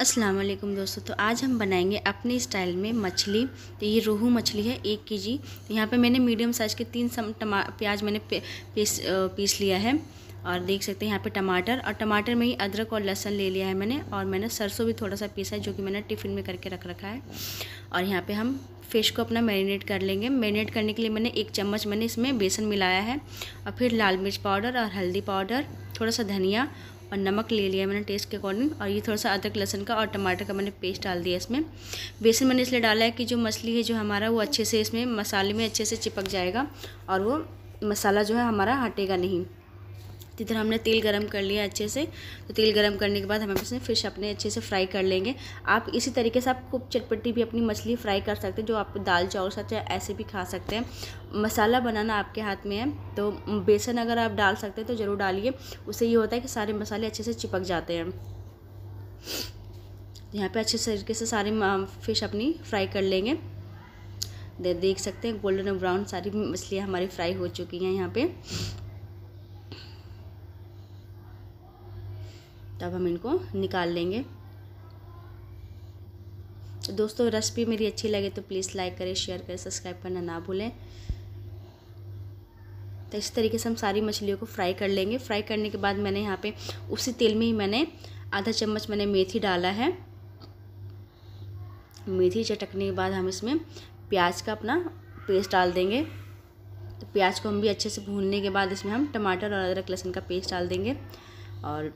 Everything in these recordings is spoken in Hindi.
अस्सलाम वालेकुम दोस्तों तो आज हम बनाएंगे अपने स्टाइल में मछली तो ये रोहू मछली है एक के जी तो यहाँ पे मैंने मीडियम साइज़ के तीन सम टमा प्याज मैंने पीस पीस लिया है और देख सकते हैं यहाँ पे टमाटर और टमाटर में ही अदरक और लहसन ले लिया है मैंने और मैंने सरसों भी थोड़ा सा पीसा है जो कि मैंने टिफ़िन में करके रख रखा है और यहाँ पर हम फ़िश को अपना मैरिनेट कर लेंगे मैरिनेट करने के लिए मैंने एक चम्मच मैंने इसमें बेसन मिलाया है और फिर लाल मिर्च पाउडर और हल्दी पाउडर थोड़ा सा धनिया और नमक ले लिया मैंने टेस्ट के अकॉर्डिंग और ये थोड़ा सा अदरक लहसन का और टमाटर का मैंने पेस्ट डाल दिया इसमें बेसन मैंने इसलिए डाला है कि जो मछली है जो हमारा वो अच्छे से इसमें मसाले में अच्छे से चिपक जाएगा और वो मसाला जो है हमारा हटेगा नहीं जिधर इधर हमने तेल गरम कर लिया अच्छे से तो तेल गरम करने के बाद हम इसमें फिश अपने अच्छे से फ्राई कर लेंगे आप इसी तरीके से आप खूब चटपटी भी अपनी मछली फ्राई कर सकते हैं जो आप दाल चावल साथ साथ ऐसे भी खा सकते हैं मसाला बनाना आपके हाथ में है तो बेसन अगर आप डाल सकते हैं तो ज़रूर डालिए उससे ये होता है कि सारे मसाले अच्छे से चिपक जाते हैं यहाँ पर अच्छे तरीके से सारे फिश अपनी फ्राई कर लेंगे दे, देख सकते हैं गोल्डन ब्राउन सारी मछलियाँ हमारी फ्राई हो चुकी हैं यहाँ पर तब हम इनको निकाल लेंगे तो दोस्तों रेसिपी मेरी अच्छी लगे तो प्लीज़ लाइक करें शेयर करें सब्सक्राइब करना ना भूलें तो इस तरीके से हम सारी मछलियों को फ्राई कर लेंगे फ्राई करने के बाद मैंने यहाँ पे उसी तेल में ही मैंने आधा चम्मच मैंने मेथी डाला है मेथी चटकने के बाद हम इसमें प्याज का अपना पेस्ट डाल देंगे तो प्याज को हम भी अच्छे से भूनने के बाद इसमें हम टमाटर और अदरक लहसुन का पेस्ट डाल देंगे और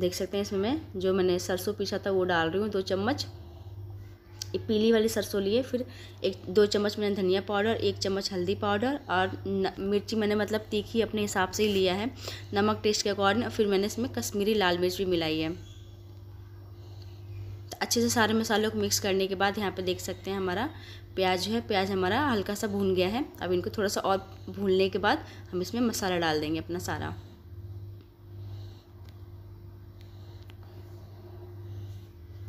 देख सकते हैं इसमें मैं जो मैंने सरसों पीसा था वो डाल रही हूँ दो चम्मच एक पीली वाली सरसों लिए फिर एक दो चम्मच मैंने धनिया पाउडर एक चम्मच हल्दी पाउडर और न, मिर्ची मैंने मतलब तीखी अपने हिसाब से ही लिया है नमक टेस्ट के अकॉर्डिंग फिर मैंने इसमें कश्मीरी लाल मिर्च भी मिलाई है तो अच्छे से सारे मसालों को मिक्स करने के बाद यहाँ पर देख सकते हैं हमारा प्याज जो है प्याज हमारा हल्का सा भून गया है अब इनको थोड़ा सा और भूनने के बाद हम इसमें मसाला डाल देंगे अपना सारा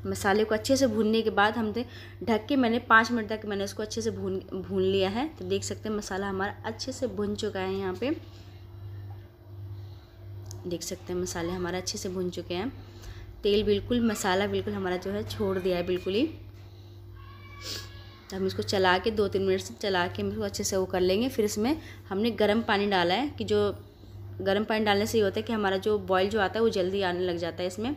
मसाले को अच्छे से भूनने के बाद हमने ढक के मैंने पाँच मिनट तक मैंने उसको अच्छे से भून भून लिया है तो देख सकते हैं मसाला हमारा अच्छे से भुन चुका है यहाँ पे देख सकते हैं मसाले हमारा अच्छे से भुन चुके हैं तेल बिल्कुल मसाला बिल्कुल हमारा जो है छोड़ दिया है बिल्कुल ही तो हम इसको चला के दो तीन मिनट से चला के हम इसको अच्छे से वो कर लेंगे फिर इसमें हमने गर्म पानी डाला है कि जो गर्म पानी डालने से ये होता है कि हमारा जो बॉयल जो आता है वो जल्दी आने लग जाता है इसमें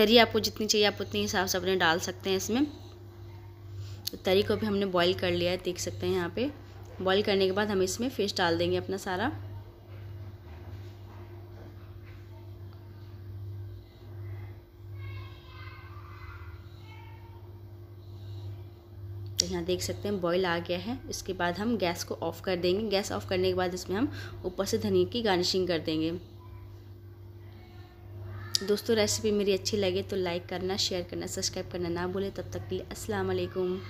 तरी आपको जितनी चाहिए आप उतने हिसाब से अपने डाल सकते हैं इसमें तो तरी को भी हमने बॉईल कर लिया है देख सकते हैं यहाँ पे बॉईल करने के बाद हम इसमें फिश डाल देंगे अपना सारा तो यहाँ देख सकते हैं बॉईल आ गया है इसके बाद हम गैस को ऑफ़ कर देंगे गैस ऑफ़ करने के बाद इसमें हम ऊपर से धनिया की गार्निशिंग कर देंगे दोस्तों रेसिपी मेरी अच्छी लगे तो लाइक करना शेयर करना सब्सक्राइब करना ना भूलें तब तक के लिए अस्सलाम वालेकुम